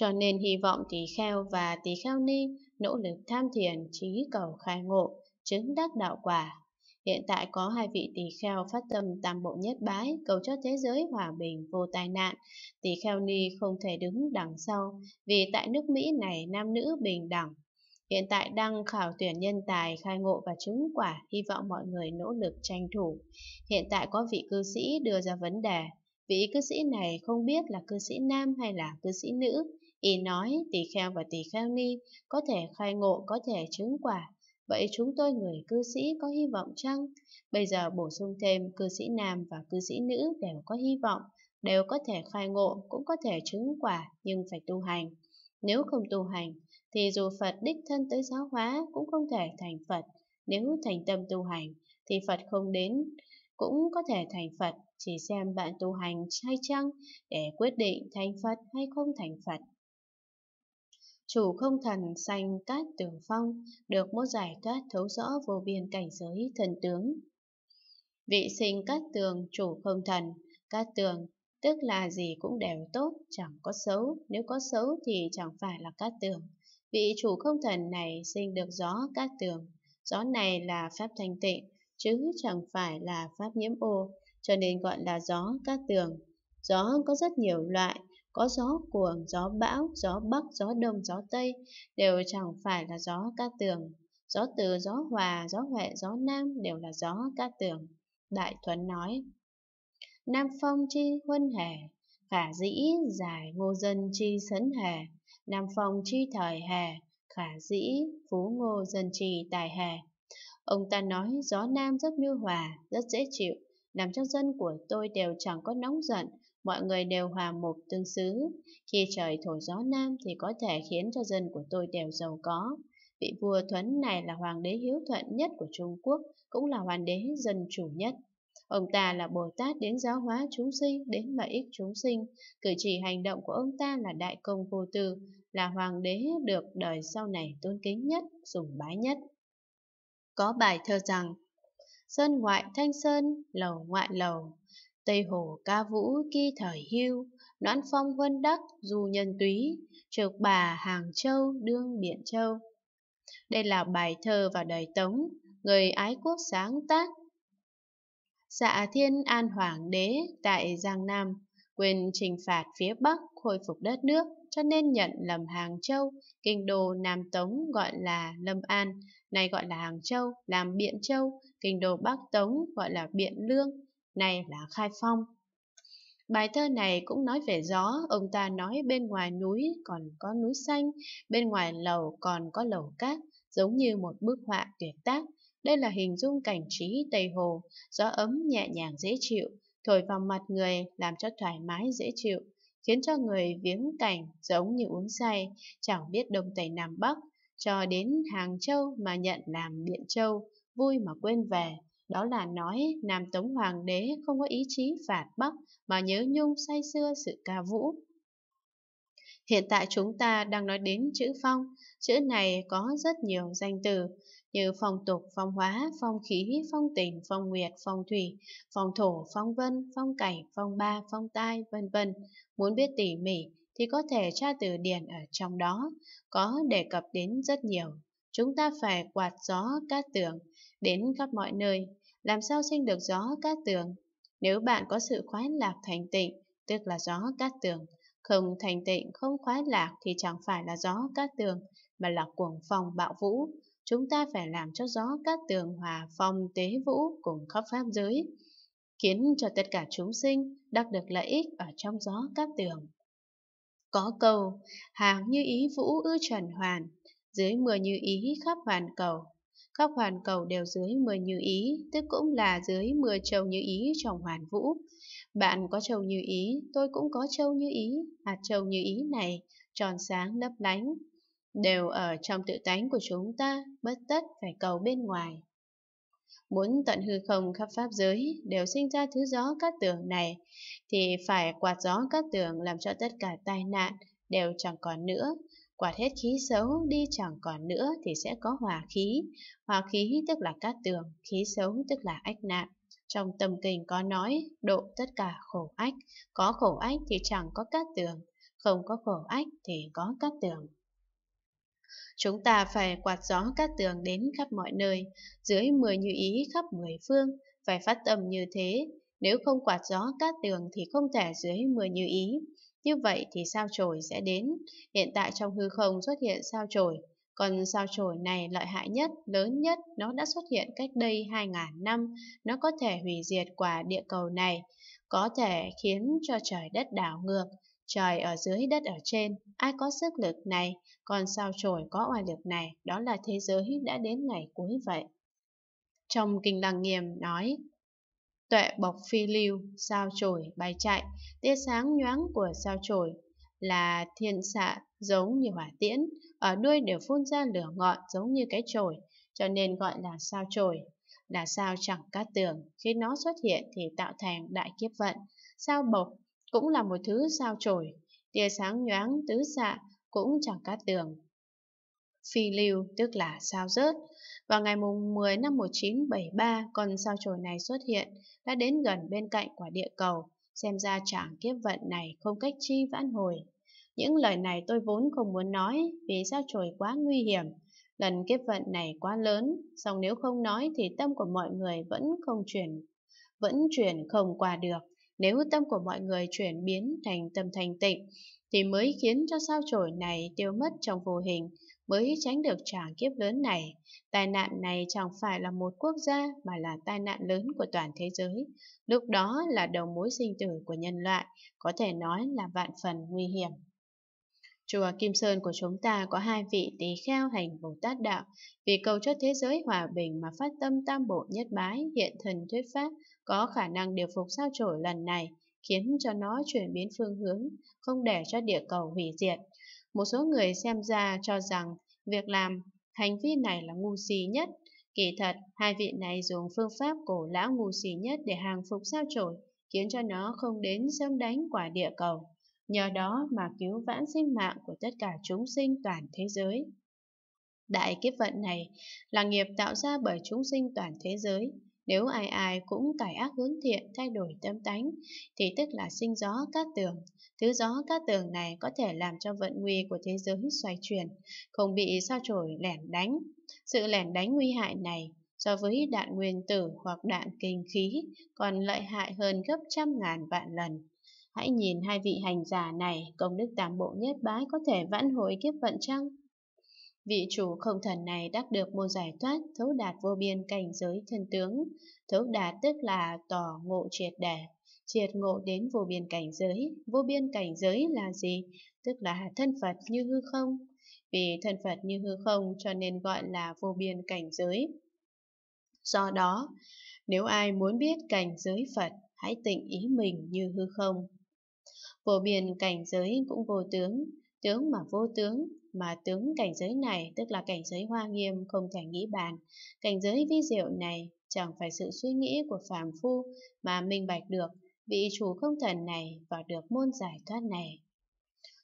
Cho nên hy vọng tỳ kheo và tỳ kheo ni nỗ lực tham thiền trí cầu khai ngộ, chứng đắc đạo quả. Hiện tại có hai vị tỳ kheo phát tâm tam bộ nhất bái cầu cho thế giới hòa bình vô tai nạn. Tỳ kheo ni không thể đứng đằng sau vì tại nước Mỹ này nam nữ bình đẳng. Hiện tại đang khảo tuyển nhân tài, khai ngộ và chứng quả, hy vọng mọi người nỗ lực tranh thủ. Hiện tại có vị cư sĩ đưa ra vấn đề, vị cư sĩ này không biết là cư sĩ nam hay là cư sĩ nữ, Y nói tỳ kheo và tỳ kheo ni có thể khai ngộ, có thể chứng quả. Vậy chúng tôi người cư sĩ có hy vọng chăng? Bây giờ bổ sung thêm cư sĩ nam và cư sĩ nữ đều có hy vọng, đều có thể khai ngộ, cũng có thể chứng quả, nhưng phải tu hành. Nếu không tu hành, thì dù Phật đích thân tới giáo hóa cũng không thể thành Phật. Nếu thành tâm tu hành, thì Phật không đến, cũng có thể thành Phật, chỉ xem bạn tu hành hay chăng để quyết định thành Phật hay không thành Phật chủ không thần sanh cát tường phong, được mô giải thoát thấu rõ vô biên cảnh giới thần tướng. Vị sinh cát tường chủ không thần, cát tường tức là gì cũng đều tốt, chẳng có xấu, nếu có xấu thì chẳng phải là cát tường. Vị chủ không thần này sinh được gió cát tường, gió này là pháp thanh tịnh, chứ chẳng phải là pháp nhiễm ô, cho nên gọi là gió cát tường. Gió có rất nhiều loại, có gió cuồng, gió bão, gió bắc, gió đông, gió tây đều chẳng phải là gió ca tường. Gió từ, gió hòa, gió huệ, gió nam đều là gió ca tường. Đại Thuấn nói, Nam phong chi huân hề, khả dĩ giải ngô dân chi sấn hề, Nam phong chi thời hề, khả dĩ phú ngô dân chi tài hề. Ông ta nói gió nam rất nhu hòa, rất dễ chịu, làm cho dân của tôi đều chẳng có nóng giận, mọi người đều hòa mục tương xứ. Khi trời thổi gió nam thì có thể khiến cho dân của tôi đều giàu có. Vị vua Thuấn này là hoàng đế hiếu thuận nhất của Trung Quốc, cũng là hoàng đế dân chủ nhất. Ông ta là Bồ Tát đến giáo hóa chúng sinh, đến lợi ích chúng sinh. Cử chỉ hành động của ông ta là đại công vô tư, là hoàng đế được đời sau này tôn kính nhất, sùng bái nhất. Có bài thơ rằng, Sơn ngoại thanh sơn, lầu ngoại lầu, Tây Hồ ca vũ khi thời hưu, noãn phong vân đắc dù nhân túy, trược bà Hàng Châu đương Biện Châu. Đây là bài thơ vào đời Tống, người ái quốc sáng tác. Dạ thiên an hoàng đế tại Giang Nam, quyền trừng phạt phía Bắc khôi phục đất nước, cho nên nhận lầm Hàng Châu, kinh đô Nam Tống gọi là Lâm An, nay gọi là Hàng Châu, làm Biện Châu, kinh đô Bắc Tống gọi là Biện Lương, nay là khai phong. Bài thơ này cũng nói về gió, ông ta nói bên ngoài núi còn có núi xanh, bên ngoài lầu còn có lầu cát, giống như một bức họa tuyệt tác. Đây là hình dung cảnh trí Tây Hồ, gió ấm nhẹ nhàng dễ chịu, thổi vào mặt người làm cho thoải mái dễ chịu, khiến cho người viếng cảnh giống như uống say, chẳng biết Đông Tây Nam Bắc, cho đến Hàng Châu mà nhận làm Biện Châu, vui mà quên về đó là nói Nam Tống Hoàng đế không có ý chí phạt Bắc mà nhớ nhung say xưa sự ca vũ. Hiện tại chúng ta đang nói đến chữ phong, chữ này có rất nhiều danh từ như phong tục, phong hóa, phong khí, phong tình, phong nguyệt, phong thủy, phong thổ, phong vân, phong cảnh, phong ba, phong tai, vân vân. Muốn biết tỉ mỉ thì có thể tra từ điển ở trong đó, có đề cập đến rất nhiều. Chúng ta phải quạt gió cát tường, đến khắp mọi nơi, làm sao sinh được gió cát tường. Nếu bạn có sự khoái lạc thành tịnh, tức là gió cát tường, không thành tịnh, không khoái lạc thì chẳng phải là gió cát tường, mà là cuồng phong bạo vũ. Chúng ta phải làm cho gió cát tường hòa phong tế vũ cùng khắp pháp giới, khiến cho tất cả chúng sinh đắc được lợi ích ở trong gió cát tường. Có câu, hàng như ý vũ ư trần hoàn, dưới mưa như ý khắp hoàn cầu, các hoàn cầu đều dưới 10 như ý, tức cũng là dưới 10 châu như ý trong hoàn vũ. Bạn có châu như ý, tôi cũng có châu như ý, hạt à, châu như ý này, tròn sáng lấp lánh, đều ở trong tự tánh của chúng ta, bất tất phải cầu bên ngoài. Muốn tận hư không khắp pháp giới đều sinh ra thứ gió cát tường này, thì phải quạt gió cát tường làm cho tất cả tai nạn đều chẳng còn nữa, quạt hết khí xấu đi chẳng còn nữa thì sẽ có hòa khí. Hòa khí tức là cát tường, khí xấu tức là ách nạn. Trong tâm kinh có nói, độ tất cả khổ ách, có khổ ách thì chẳng có cát tường, không có khổ ách thì có cát tường. Chúng ta phải quạt gió cát tường đến khắp mọi nơi, dưới mười như ý khắp mười phương, phải phát tâm như thế. Nếu không quạt gió cát tường thì không thể dưới mười như ý. Như vậy thì sao chổi sẽ đến. Hiện tại trong hư không xuất hiện sao chổi. Còn sao chổi này lợi hại nhất, lớn nhất, nó đã xuất hiện cách đây 2.000 năm. Nó có thể hủy diệt quả địa cầu này, có thể khiến cho trời đất đảo ngược. Trời ở dưới đất ở trên, ai có sức lực này, còn sao chổi có oai lực này, đó là thế giới đã đến ngày cuối vậy. Trong Kinh Lăng Nghiêm nói, Tuệ bọc phi lưu, sao chổi bay chạy, tia sáng nhoáng của sao chổi là thiên xạ giống như hỏa tiễn, ở đuôi đều phun ra lửa ngọn giống như cái chổi, cho nên gọi là sao chổi. Là sao chẳng cát tường, khi nó xuất hiện thì tạo thành đại kiếp vận. Sao bộc cũng là một thứ sao chổi, tia sáng nhoáng tứ xạ cũng chẳng cát tường. Phi lưu tức là sao rớt, vào ngày mùng 10 năm 1973, con sao chổi này xuất hiện, đã đến gần bên cạnh quả địa cầu, xem ra chẳng kiếp vận này không cách chi vãn hồi. Những lời này tôi vốn không muốn nói vì sao chổi quá nguy hiểm, lần kiếp vận này quá lớn, song nếu không nói thì tâm của mọi người vẫn không chuyển, vẫn chuyển không qua được. Nếu tâm của mọi người chuyển biến thành tâm thành tịnh, thì mới khiến cho sao chổi này tiêu mất trong vô hình, mới tránh được trả kiếp lớn này. Tai nạn này chẳng phải là một quốc gia mà là tai nạn lớn của toàn thế giới. Lúc đó là đầu mối sinh tử của nhân loại, có thể nói là vạn phần nguy hiểm. Chùa Kim Sơn của chúng ta có hai vị tỳ kheo hành Bồ Tát Đạo, vì cầu cho thế giới hòa bình mà phát tâm tam bộ nhất bái hiện thần thuyết pháp có khả năng điều phục sao trổi lần này, khiến cho nó chuyển biến phương hướng, không để cho địa cầu hủy diệt. Một số người xem ra cho rằng việc làm hành vi này là ngu si nhất. Kỳ thật, hai vị này dùng phương pháp cổ lão ngu si nhất để hàng phục sao chổi, khiến cho nó không đến sớm đánh quả địa cầu. Nhờ đó mà cứu vãn sinh mạng của tất cả chúng sinh toàn thế giới. Đại kiếp vận này là nghiệp tạo ra bởi chúng sinh toàn thế giới, nếu ai ai cũng cải ác hướng thiện thay đổi tâm tánh, thì tức là sinh gió cát tường. Thứ gió cát tường này có thể làm cho vận nguy của thế giới xoay chuyển, không bị sao chổi lẻn đánh. Sự lẻn đánh nguy hại này so với đạn nguyên tử hoặc đạn kinh khí còn lợi hại hơn gấp trăm ngàn vạn lần. Hãy nhìn hai vị hành giả này, công đức tam bộ nhất bái có thể vãn hồi kiếp vận chăng? Vị chủ không thần này đắc được môn giải thoát, thấu đạt vô biên cảnh giới thân tướng. Thấu đạt tức là tỏ ngộ triệt đẻ, triệt ngộ đến vô biên cảnh giới. Vô biên cảnh giới là gì? Tức là thân Phật như hư không. Vì thân Phật như hư không cho nên gọi là vô biên cảnh giới. Do đó, nếu ai muốn biết cảnh giới Phật, hãy tịnh ý mình như hư không. Vô biên cảnh giới cũng vô tướng, Tướng mà vô tướng, mà tướng cảnh giới này tức là cảnh giới hoa nghiêm không thể nghĩ bàn. Cảnh giới vi diệu này chẳng phải sự suy nghĩ của phàm phu mà minh bạch được vị chủ không thần này và được môn giải thoát này.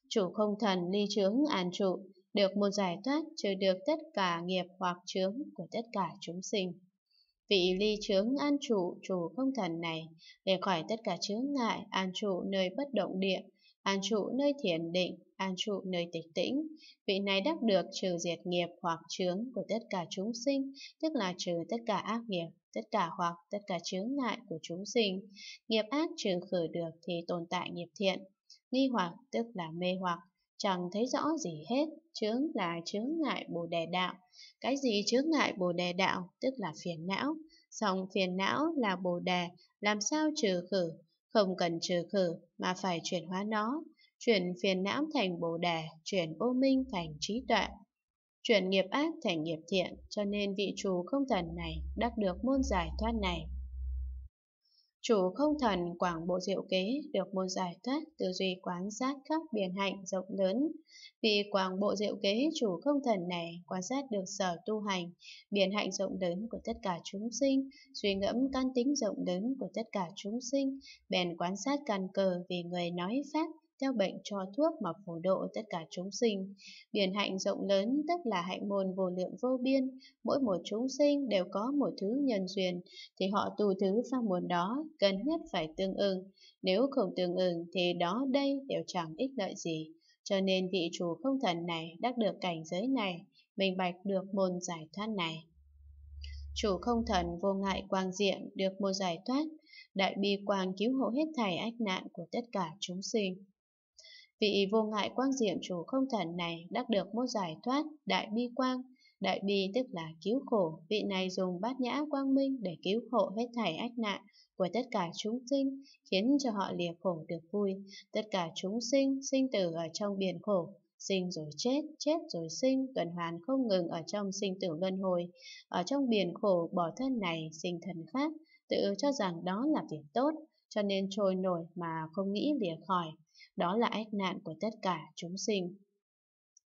Chủ không thần ly chướng an trụ, được môn giải thoát trừ được tất cả nghiệp hoặc chướng của tất cả chúng sinh. Vị ly chướng an trụ chủ không thần này để khỏi tất cả chướng ngại an trụ nơi bất động địa, an trụ nơi thiền định, an trụ nơi tịch tĩnh. Vị này đắc được trừ diệt nghiệp hoặc chướng của tất cả chúng sinh, tức là trừ tất cả ác nghiệp, tất cả hoặc tất cả chướng ngại của chúng sinh. Nghiệp ác trừ khử được thì tồn tại nghiệp thiện. Nghi hoặc tức là mê hoặc, chẳng thấy rõ gì hết, chướng là chướng ngại bồ đề đạo. Cái gì chướng ngại bồ đề đạo tức là phiền não, song phiền não là bồ đề, làm sao trừ khử, không cần trừ khử mà phải chuyển hóa nó chuyển phiền não thành bồ đề, chuyển ô minh thành trí tuệ, chuyển nghiệp ác thành nghiệp thiện, cho nên vị chủ không thần này đắc được môn giải thoát này. Chủ không thần quảng bộ diệu kế được môn giải thoát tư duy quán sát khắp biển hạnh rộng lớn. Vì quảng bộ diệu kế chủ không thần này quan sát được sở tu hành, biển hạnh rộng lớn của tất cả chúng sinh, suy ngẫm căn tính rộng lớn của tất cả chúng sinh, bèn quan sát căn cờ vì người nói pháp theo bệnh cho thuốc mà phổ độ tất cả chúng sinh. Biển hạnh rộng lớn tức là hạnh môn vô lượng vô biên, mỗi một chúng sinh đều có một thứ nhân duyên, thì họ tu thứ pháp môn đó cần nhất phải tương ứng, nếu không tương ứng thì đó đây đều chẳng ích lợi gì. Cho nên vị chủ không thần này đã được cảnh giới này, minh bạch được môn giải thoát này. Chủ không thần vô ngại quang diệm được môn giải thoát, đại bi quang cứu hộ hết thảy ách nạn của tất cả chúng sinh. Vị vô ngại quang diệm chủ không thần này đắc được một giải thoát, đại bi quang. Đại bi tức là cứu khổ, vị này dùng bát nhã quang minh để cứu hộ hết thảy ách nạn của tất cả chúng sinh, khiến cho họ lìa khổ được vui. Tất cả chúng sinh, sinh tử ở trong biển khổ, sinh rồi chết, chết rồi sinh, tuần hoàn không ngừng ở trong sinh tử luân hồi. Ở trong biển khổ bỏ thân này, sinh thân khác, tự cho rằng đó là việc tốt, cho nên trôi nổi mà không nghĩ lìa khỏi đó là ách nạn của tất cả chúng sinh.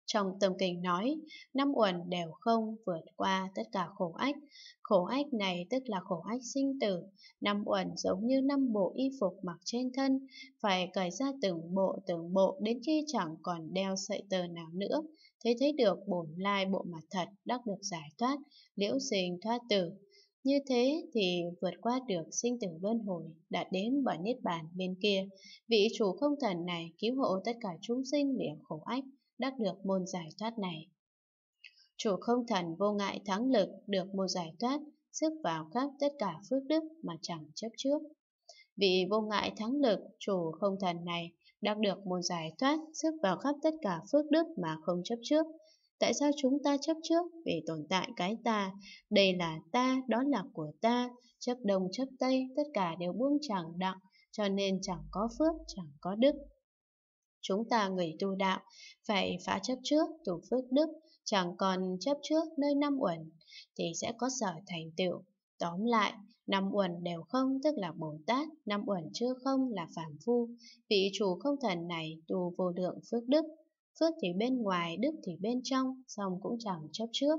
Trong tâm kinh nói, năm uẩn đều không vượt qua tất cả khổ ách. Khổ ách này tức là khổ ách sinh tử. Năm uẩn giống như năm bộ y phục mặc trên thân, phải cởi ra từng bộ từng bộ đến khi chẳng còn đeo sợi tơ nào nữa. Thế thấy được bổn lai bộ mặt thật đắc được giải thoát, liễu sinh thoát tử. Như thế thì vượt qua được sinh tử luân hồi đã đến bởi Niết Bàn bên kia, vị chủ không thần này cứu hộ tất cả chúng sinh lìa khổ ách, đắc được môn giải thoát này. Chủ không thần vô ngại thắng lực được môn giải thoát, sức vào khắp tất cả phước đức mà chẳng chấp trước. Vị vô ngại thắng lực, chủ không thần này đắc được môn giải thoát, sức vào khắp tất cả phước đức mà không chấp trước. Tại sao chúng ta chấp trước về tồn tại cái ta? Đây là ta, đó là của ta. Chấp đông chấp tây, tất cả đều buông chẳng đặng, cho nên chẳng có phước, chẳng có đức. Chúng ta người tu đạo, phải phá chấp trước, tu phước đức, chẳng còn chấp trước nơi năm uẩn, thì sẽ có sở thành tựu. Tóm lại, năm uẩn đều không tức là Bồ Tát, năm uẩn chưa không là Phạm Phu. Vị chủ không thần này tu vô lượng phước đức, Phước thì bên ngoài, đức thì bên trong, xong cũng chẳng chấp trước.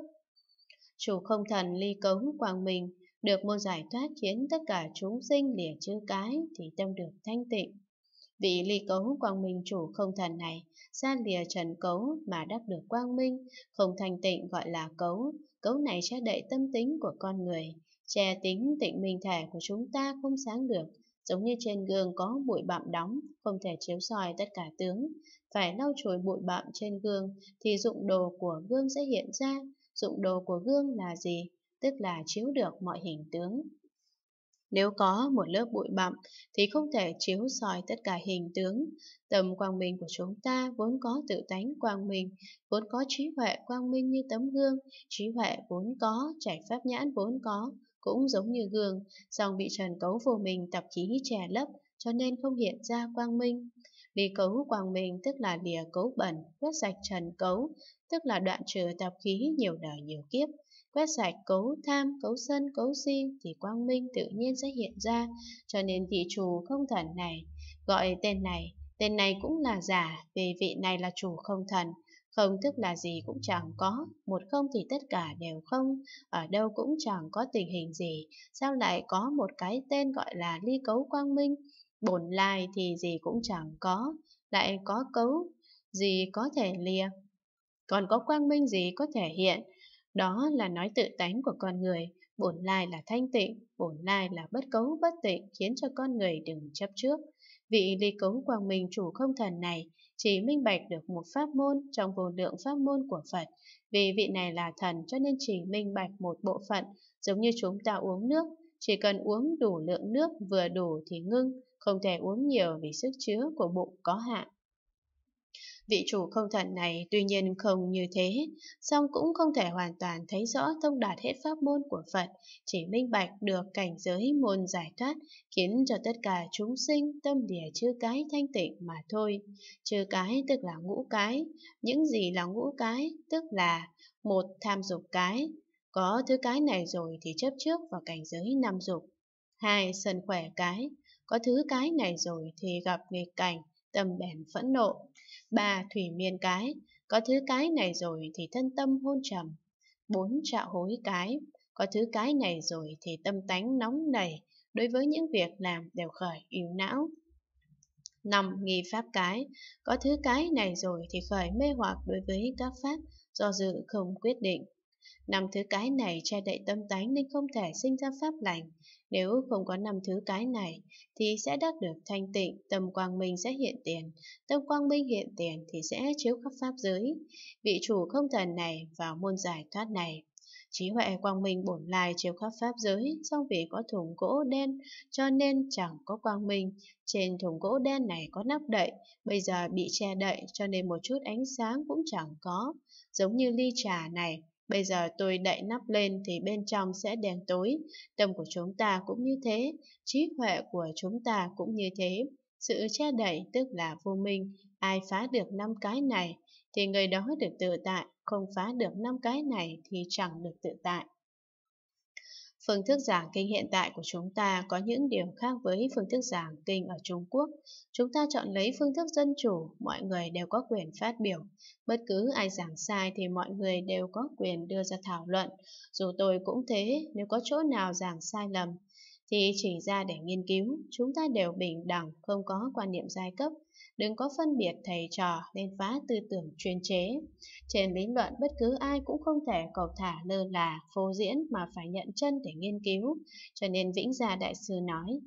Chủ không thần ly cống quang minh, được môn giải thoát khiến tất cả chúng sinh lìa chư cái thì tâm được thanh tịnh. Vị ly cấu quang minh chủ không thần này, ra lìa trần cấu mà đắc được quang minh, không thanh tịnh gọi là cấu, cấu này sẽ đậy tâm tính của con người, che tính tịnh minh thể của chúng ta không sáng được, giống như trên gương có bụi bặm đóng, không thể chiếu soi tất cả tướng. Phải lau chùi bụi bặm trên gương thì dụng đồ của gương sẽ hiện ra. Dụng đồ của gương là gì? Tức là chiếu được mọi hình tướng. Nếu có một lớp bụi bặm thì không thể chiếu soi tất cả hình tướng. Tầm quang minh của chúng ta vốn có tự tánh quang minh, vốn có trí huệ quang minh như tấm gương, trí huệ vốn có, trải pháp nhãn vốn có, cũng giống như gương, song bị trần cấu vô mình tập khí trẻ lấp cho nên không hiện ra quang minh. Lý cấu quang minh tức là lìa cấu bẩn, quét sạch trần cấu, tức là đoạn trừ tập khí nhiều đời nhiều kiếp. Quét sạch cấu tham, cấu sân, cấu si thì quang minh tự nhiên sẽ hiện ra, cho nên vị chủ không thần này, gọi tên này, tên này cũng là giả vì vị này là chủ không thần. Không tức là gì cũng chẳng có, một không thì tất cả đều không, ở đâu cũng chẳng có tình hình gì, sao lại có một cái tên gọi là ly cấu quang minh, bổn lai thì gì cũng chẳng có, lại có cấu, gì có thể lìa, còn có quang minh gì có thể hiện, đó là nói tự tánh của con người, bổn lai là thanh tịnh, bổn lai là bất cấu bất tịnh khiến cho con người đừng chấp trước. Vị ly cấu quang minh chủ không thần này chỉ minh bạch được một pháp môn trong vô lượng pháp môn của Phật. Vì vị này là thần cho nên chỉ minh bạch một bộ phận, giống như chúng ta uống nước, chỉ cần uống đủ lượng nước vừa đủ thì ngưng, không thể uống nhiều vì sức chứa của bụng có hạn. Vị chủ không thận này tuy nhiên không như thế, song cũng không thể hoàn toàn thấy rõ thông đạt hết pháp môn của Phật, chỉ minh bạch được cảnh giới môn giải thoát, khiến cho tất cả chúng sinh tâm địa chư cái thanh tịnh mà thôi. Chư cái tức là ngũ cái, những gì là ngũ cái tức là một tham dục cái, có thứ cái này rồi thì chấp trước vào cảnh giới năm dục. Hai, sân khỏe cái, có thứ cái này rồi thì gặp nghịch cảnh, tâm bèn phẫn nộ. Bà thủy miên cái, có thứ cái này rồi thì thân tâm hôn trầm. Bốn trạo hối cái, có thứ cái này rồi thì tâm tánh nóng nảy, đối với những việc làm đều khởi yếu não. Năm nghi pháp cái, có thứ cái này rồi thì khởi mê hoặc đối với các pháp do dự không quyết định. Năm thứ cái này che đậy tâm tánh nên không thể sinh ra pháp lành. Nếu không có năm thứ cái này thì sẽ đắc được thanh tịnh, tâm quang minh sẽ hiện tiền. Tâm quang minh hiện tiền thì sẽ chiếu khắp pháp giới. Vị chủ không thần này vào môn giải thoát này trí huệ quang minh bổn lai chiếu khắp pháp giới, song vì có thùng gỗ đen, cho nên chẳng có quang minh. Trên thùng gỗ đen này có nắp đậy, bây giờ bị che đậy, cho nên một chút ánh sáng cũng chẳng có, giống như ly trà này. Bây giờ tôi đậy nắp lên thì bên trong sẽ đèn tối. Tâm của chúng ta cũng như thế, trí huệ của chúng ta cũng như thế. Sự che đậy tức là vô minh, ai phá được năm cái này thì người đó được tự tại, không phá được năm cái này thì chẳng được tự tại. Phương thức giảng kinh hiện tại của chúng ta có những điều khác với phương thức giảng kinh ở Trung Quốc. Chúng ta chọn lấy phương thức dân chủ, mọi người đều có quyền phát biểu. Bất cứ ai giảng sai thì mọi người đều có quyền đưa ra thảo luận. Dù tôi cũng thế, nếu có chỗ nào giảng sai lầm, thì chỉ ra để nghiên cứu, chúng ta đều bình đẳng, không có quan niệm giai cấp đừng có phân biệt thầy trò nên phá tư tưởng chuyên chế. Trên lý luận bất cứ ai cũng không thể cầu thả lơ là, phô diễn mà phải nhận chân để nghiên cứu, cho nên Vĩnh Gia Đại Sư nói.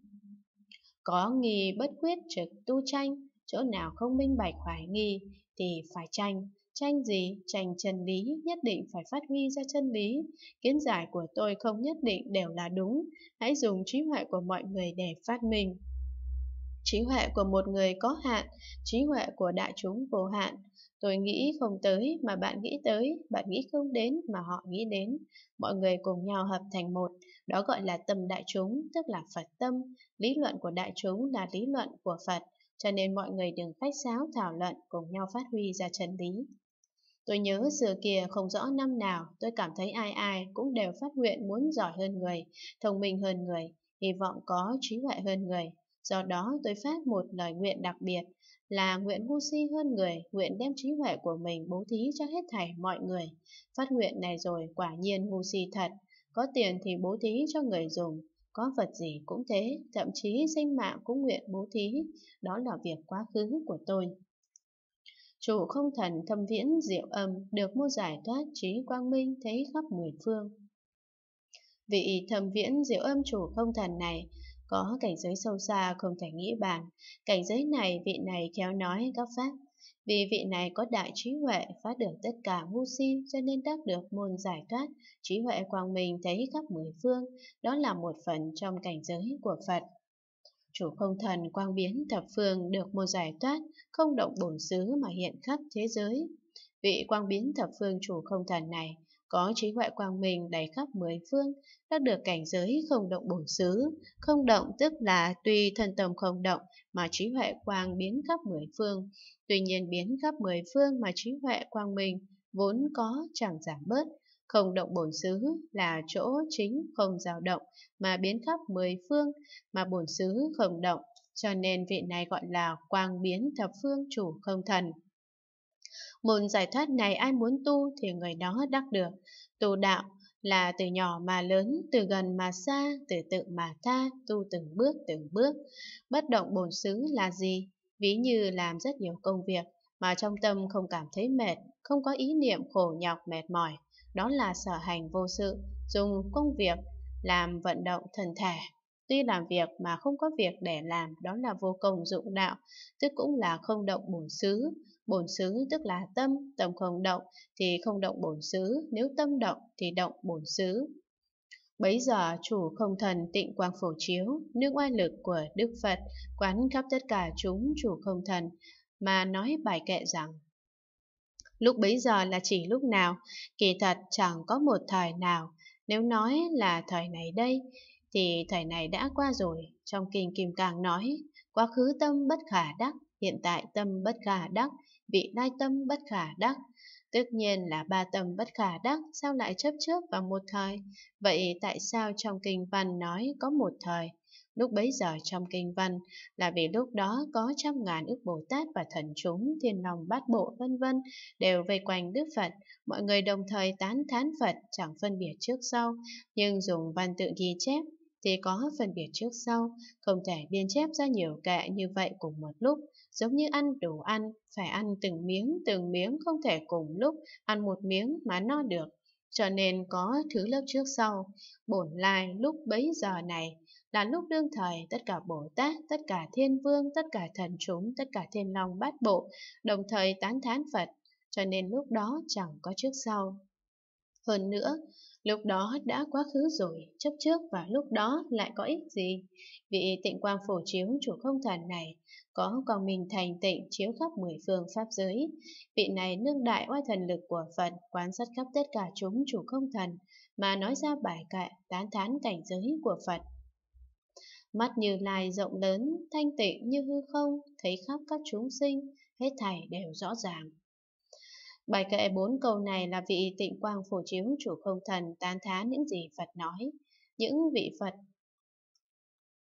Có nghi bất quyết trực tu tranh, chỗ nào không minh bạch hoài nghi thì phải tranh, tranh gì tranh chân lý nhất định phải phát huy ra chân lý kiến giải của tôi không nhất định đều là đúng hãy dùng trí huệ của mọi người để phát minh trí huệ của một người có hạn, trí huệ của đại chúng vô hạn. Tôi nghĩ không tới mà bạn nghĩ tới, bạn nghĩ không đến mà họ nghĩ đến. Mọi người cùng nhau hợp thành một, đó gọi là tâm đại chúng, tức là Phật tâm. Lý luận của đại chúng là lý luận của Phật, cho nên mọi người đừng khách sáo thảo luận cùng nhau phát huy ra chân lý. Tôi nhớ xưa kia không rõ năm nào, tôi cảm thấy ai ai cũng đều phát nguyện muốn giỏi hơn người, thông minh hơn người, hy vọng có trí huệ hơn người, Do đó tôi phát một lời nguyện đặc biệt là nguyện ngu si hơn người, nguyện đem trí huệ của mình bố thí cho hết thảy mọi người. Phát nguyện này rồi quả nhiên ngu si thật, có tiền thì bố thí cho người dùng, có vật gì cũng thế, thậm chí sinh mạng cũng nguyện bố thí, đó là việc quá khứ của tôi. Chủ không thần thâm viễn diệu âm được mua giải thoát trí quang minh thấy khắp mười phương. Vị thâm viễn diệu âm chủ không thần này có cảnh giới sâu xa không thể nghĩ bàn. Cảnh giới này vị này khéo nói các pháp. Vì vị này có đại trí huệ, phát được tất cả ngu si cho nên đắc được môn giải thoát, trí huệ quang minh thấy khắp mười phương, đó là một phần trong cảnh giới của Phật. Chủ không thần quang biến thập phương được môn giải thoát, không động bổn xứ mà hiện khắp thế giới. Vị quang biến thập phương chủ không thần này có trí huệ quang minh đầy khắp mười phương, đã được cảnh giới không động bổn xứ. Không động tức là tuy thân tâm không động mà trí huệ quang biến khắp mười phương. Tuy nhiên biến khắp mười phương mà trí huệ quang minh vốn có chẳng giảm bớt. Không động bổn xứ là chỗ chính không dao động mà biến khắp mười phương mà bổn xứ không động. Cho nên vị này gọi là quang biến thập phương chủ không thần. Môn giải thoát này ai muốn tu thì người đó đắc được. Tu đạo là từ nhỏ mà lớn, từ gần mà xa, từ tự mà tha, tu từng bước từng bước. Bất động bổn xứ là gì? Ví như làm rất nhiều công việc mà trong tâm không cảm thấy mệt, không có ý niệm khổ nhọc mệt mỏi. Đó là sở hành vô sự, dùng công việc làm vận động thần thể. Tuy làm việc mà không có việc để làm, đó là vô công dụng đạo, tức cũng là không động bổn xứ. Bổn xứ tức là tâm, tâm không động thì không động bổn xứ, nếu tâm động thì động bổn xứ. Bấy giờ chủ không thần tịnh quang phổ chiếu, nước oai lực của Đức Phật quán khắp tất cả chúng chủ không thần, mà nói bài kệ rằng Lúc bấy giờ là chỉ lúc nào, kỳ thật chẳng có một thời nào, nếu nói là thời này đây, thì thời này đã qua rồi. Trong Kinh Kim Cang nói, quá khứ tâm bất khả đắc, hiện tại tâm bất khả đắc, vị nai tâm bất khả đắc. Tất nhiên là ba tâm bất khả đắc sao lại chấp trước vào một thời? Vậy tại sao trong kinh văn nói có một thời? Lúc bấy giờ trong kinh văn là vì lúc đó có trăm ngàn ức Bồ Tát và thần chúng, thiên lòng bát bộ vân vân đều vây quanh Đức Phật. Mọi người đồng thời tán thán Phật chẳng phân biệt trước sau, nhưng dùng văn tự ghi chép thì có phân biệt trước sau, không thể biên chép ra nhiều kệ như vậy cùng một lúc giống như ăn đủ ăn, phải ăn từng miếng từng miếng không thể cùng lúc ăn một miếng mà no được. Cho nên có thứ lớp trước sau, bổn lai lúc bấy giờ này là lúc đương thời tất cả Bồ Tát, tất cả thiên vương, tất cả thần chúng, tất cả thiên long bát bộ, đồng thời tán thán Phật, cho nên lúc đó chẳng có trước sau. Hơn nữa, lúc đó đã quá khứ rồi, chấp trước và lúc đó lại có ích gì? Vị tịnh quang phổ chiếu chủ không thần này có còn mình thành tịnh chiếu khắp mười phương pháp giới. Vị này nương đại oai thần lực của Phật quan sát khắp tất cả chúng chủ không thần mà nói ra bài kệ tán thán cảnh giới của Phật. Mắt như lai rộng lớn, thanh tịnh như hư không, thấy khắp các chúng sinh, hết thảy đều rõ ràng. Bài kệ bốn câu này là vị tịnh quang phổ chiếu chủ không thần tán thán những gì Phật nói. Những vị Phật